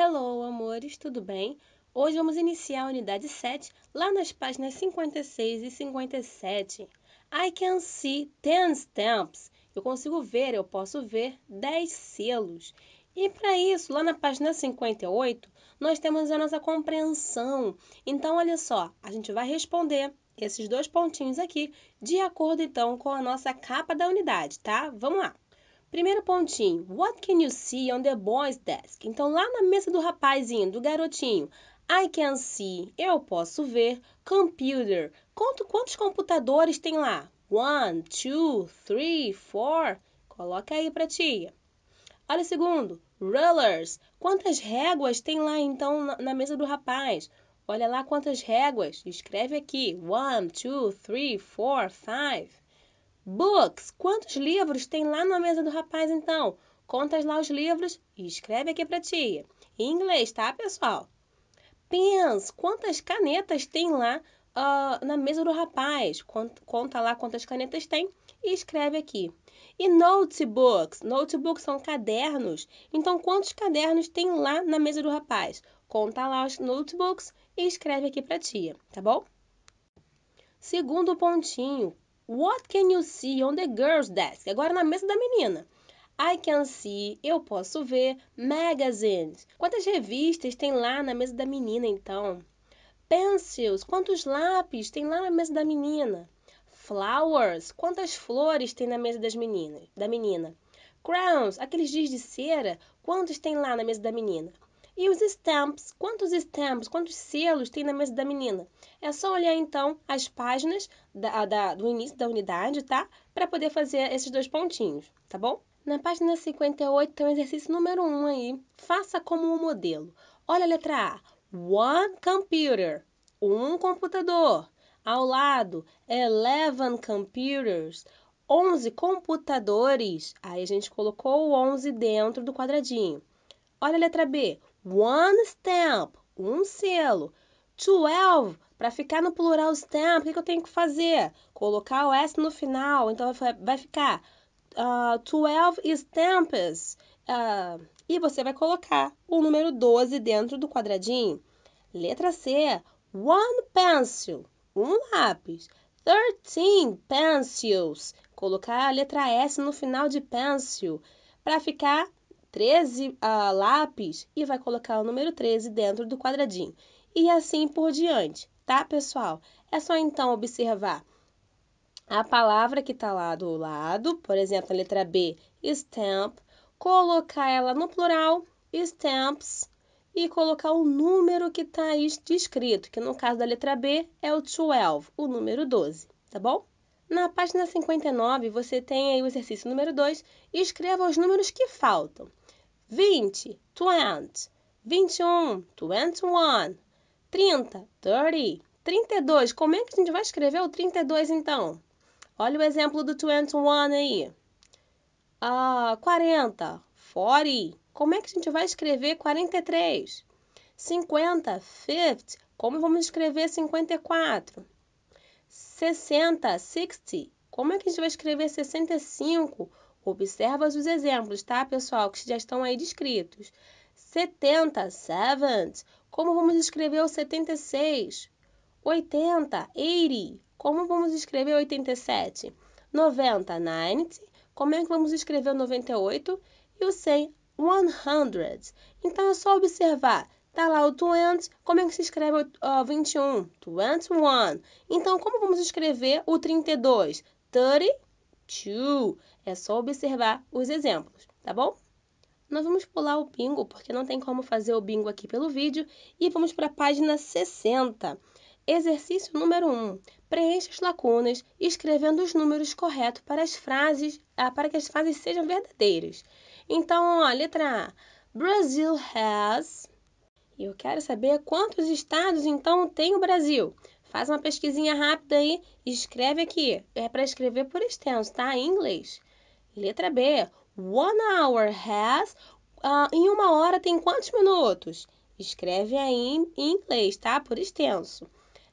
Hello, amores, tudo bem? Hoje vamos iniciar a unidade 7, lá nas páginas 56 e 57. I can see 10 stamps. Eu consigo ver, eu posso ver 10 selos. E para isso, lá na página 58, nós temos a nossa compreensão. Então, olha só, a gente vai responder esses dois pontinhos aqui de acordo então com a nossa capa da unidade, tá? Vamos lá. Primeiro pontinho, what can you see on the boy's desk? Então, lá na mesa do rapazinho, do garotinho, I can see, eu posso ver, computer. Conto quantos computadores tem lá? One, two, three, four. Coloca aí pra tia. Olha o segundo, rollers. Quantas réguas tem lá então na mesa do rapaz? Olha lá quantas réguas. Escreve aqui. One, two, three, four, five. Books, quantos livros tem lá na mesa do rapaz então? Contas lá os livros e escreve aqui pra tia. Em inglês, tá, pessoal? Pens, quantas canetas tem lá uh, na mesa do rapaz? Conta, lá quantas canetas tem e escreve aqui. E notebooks? Notebooks são cadernos. Então, quantos cadernos tem lá na mesa do rapaz? Conta lá os notebooks e escreve aqui pra tia, tá bom? Segundo pontinho, What can you see on the girl's desk? Agora na mesa da menina. I can see, eu posso ver, magazines. Quantas revistas tem lá na mesa da menina, então? Pencils, quantos lápis tem lá na mesa da menina? Flowers, quantas flores tem na mesa das meninas, da menina? Crowns, aqueles dias de cera, quantos tem lá na mesa da menina? E os stamps? Quantos stamps, quantos selos tem na mesa da menina? É só olhar então as páginas da, da, do início da unidade, tá? Para poder fazer esses dois pontinhos, tá bom? Na página 58 tem o exercício número 1 aí. Faça como o um modelo. Olha a letra A. One computer. Um computador. Ao lado, eleven computers. 11 computadores. Aí a gente colocou o 11 dentro do quadradinho. Olha a letra B. One stamp, um selo. Twelve, para ficar no plural stamp, o que, que, eu tenho que fazer? Colocar o S no final, então vai ficar uh, twelve stamps. Uh, ah, e você vai colocar o número 12 dentro do quadradinho. Letra C, one pencil, um lápis. Thirteen pencils, colocar a letra S no final de pencil, para ficar 13 uh, lápis e vai colocar o número 13 dentro do quadradinho. E assim por diante, tá, pessoal? É só então observar a palavra que está lá do lado, por exemplo, a letra B, stamp, colocar ela no plural, stamps, e colocar o número que está escrito, que no caso da letra B é o 12, o número 12, tá bom? Na página 59, você tem aí o exercício número 2, escreva os números que faltam vinte, twenty, vinte e um, twenty one, trinta, thirty, trinta e dois. Como é que a gente vai escrever o trinta e dois então? Olha o exemplo do twenty one aí. Ah, quarenta, forty. Como é que a gente vai escrever quarenta e três? Cinquenta, fifty. Como vamos escrever cinquenta e quatro? Sessenta, sixty. Como é que a gente vai escrever sessenta e cinco? Observa os exemplos, tá, pessoal, que já estão aí descritos. 70, 70. Como vamos escrever o 76? 80, 80. Como vamos escrever 87? 90, 90. Como é que vamos escrever o 98? E o 100, 100. Então é só observar. Está lá o 20, como é que se escreve o 21? 21. Então, como vamos escrever o 32? 30 to. É só observar os exemplos, tá bom? Nós vamos pular o bingo, porque não tem como fazer o bingo aqui pelo vídeo, e vamos para a página 60. Exercício número 1. Preencha as lacunas escrevendo os números corretos para as frases, ah, para que as frases sejam verdadeiras. Então, ó, letra A. Brazil has. Eu quero saber quantos estados então tem o Brasil. Faz uma pesquisinha rápida aí e escreve aqui. É para escrever por extenso, tá? Em inglês. Letra B. One hour has. Uh, em uma hora tem quantos minutos? Escreve aí em inglês, tá? Por extenso.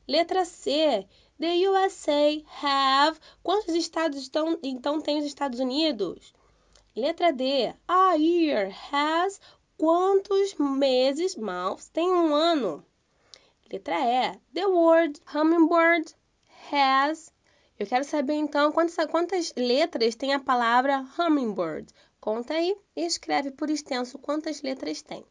Letra C. The USA have. Quantos estados estão, então tem os Estados Unidos? Letra D. A year has. Quantos meses, mouths, tem um ano? Letra E. The word hummingbird has. Eu quero saber então quantas, quantas letras tem a palavra hummingbird. Conta aí e escreve por extenso quantas letras tem.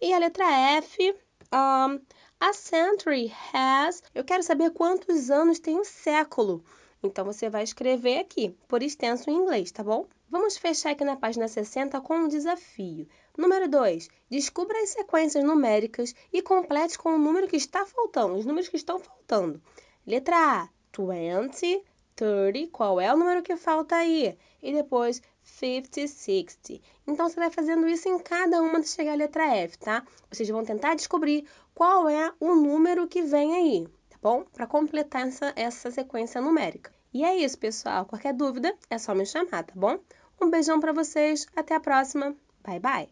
E a letra F. Um, a century has. Eu quero saber quantos anos tem um século. Então você vai escrever aqui, por extenso em inglês, tá bom? Vamos fechar aqui na página 60 com um desafio. Número 2. Descubra as sequências numéricas e complete com o número que está faltando, os números que estão faltando. Letra A, 20, 30, qual é o número que falta aí? E depois 50, 60. Então você vai fazendo isso em cada uma até chegar à letra F, tá? Vocês vão tentar descobrir qual é o número que vem aí, tá bom? Para completar essa, essa sequência numérica. E é isso, pessoal. Qualquer dúvida é só me chamar, tá bom? Um beijão para vocês, até a próxima. Bye bye.